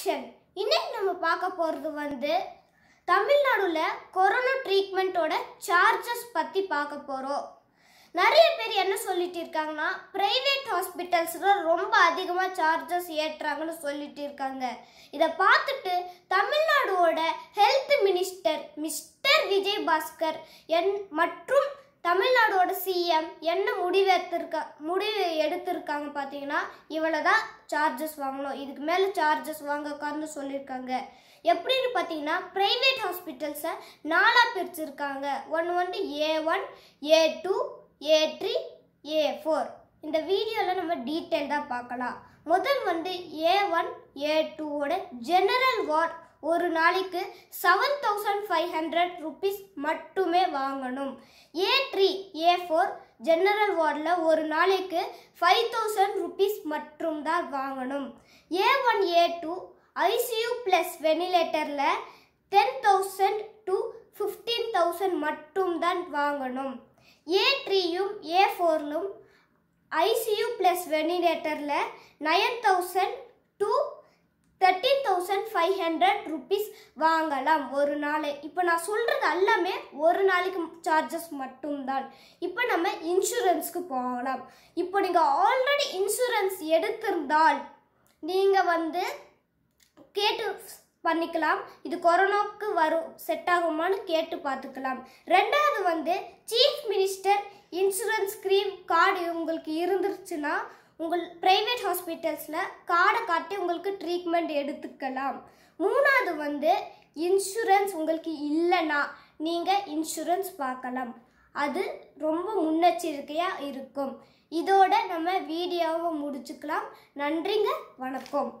collection இன்னைக்கு நம்ம பார்க்க போகிறது வந்து தமிழ்நாடுல கொரோனா ட்ரீட்மெண்ட்டோட சார்ஜஸ் பற்றி பார்க்க போகிறோம் நிறைய பேர் என்ன சொல்லிட்டு இருக்காங்கன்னா ப்ரைவேட் ஹாஸ்பிட்டல்ஸில் ரொம்ப அதிகமாக சார்ஜஸ் ஏற்றுறாங்கன்னு சொல்லிட்டு இருக்காங்க இதை பார்த்துட்டு தமிழ்நாடோட health minister mister Vijay Baskar என் மற்றும் தமிழ்நாடோட சிஎம் என்ன முடிவு எடுத்திருக்க முடிவு எடுத்திருக்காங்க பார்த்தீங்கன்னா இவ்வளோ தான் சார்ஜஸ் வாங்கணும் இதுக்கு மேலே சார்ஜஸ் வாங்க உட்காந்து சொல்லியிருக்காங்க எப்படின்னு பார்த்தீங்கன்னா ப்ரைவேட் ஹாஸ்பிட்டல்ஸை நாலாக பிரிச்சிருக்காங்க ஒன்று வந்து A one A two A three A four இந்த வீடியோவில் நம்ம டீட்டெயில் தான் பார்க்கலாம் முதல் வந்து ஏ ஒன் ஏ டூவோட ஜெனரல் வார்ட் ஒரு நாளைக்கு seven thousand five hundred rupees மட்டுமே வாங்கணும் A three A four general வார்டில் ஒரு நாளைக்கு ஃபைவ் தௌசண்ட் ருபீஸ் மட்டும் தான் வாங்கணும் A one A two ICU plus வெண்டிலேட்டரில் ten thousand to fifteen thousand மட்டும் தான் வாங்கணும் ஏ த்ரீயும் ஏ ஃபோர்லும் ஐசியூ ப்ளஸ் வெண்டிலேட்டரில் nine thousand five hundred rupees வாங்கலாம் ஒரு நாளை இப்போ நான் சொல்கிறது எல்லாமே ஒரு நாளைக்கு சார்ஜஸ் மட்டும்தான் இப்போ நம்ம இன்சூரன்ஸ்க்கு போகலாம் இப்போ நீங்கள் ஆல்ரெடி இன்சூரன்ஸ் எடுத்திருந்தால் நீங்கள் வந்து கேட்டு பண்ணிக்கலாம் இது கொரோனாவுக்கு வரும் செட் ஆகுமான்னு கேட்டு பார்த்துக்கலாம் ரெண்டாவது வந்து chief minister insurance scheme card உங்களுக்கு இருந்துருச்சுன்னா உங்கள் ப்ரைவேட் ஹாஸ்பிட்டல்ஸில் கார்டை காட்டி உங்களுக்கு ட்ரீட்மெண்ட் எடுத்துக்கலாம் மூணாவது வந்து இன்சூரன்ஸ் உங்களுக்கு இல்லைன்னா நீங்கள் இன்சூரன்ஸ் பார்க்கலாம் அது ரொம்ப முன்னெச்சரிக்கையாக இருக்கும் இதோட நம்ம வீடியோவை முடிச்சுக்கலாம் நன்றிங்க வணக்கம்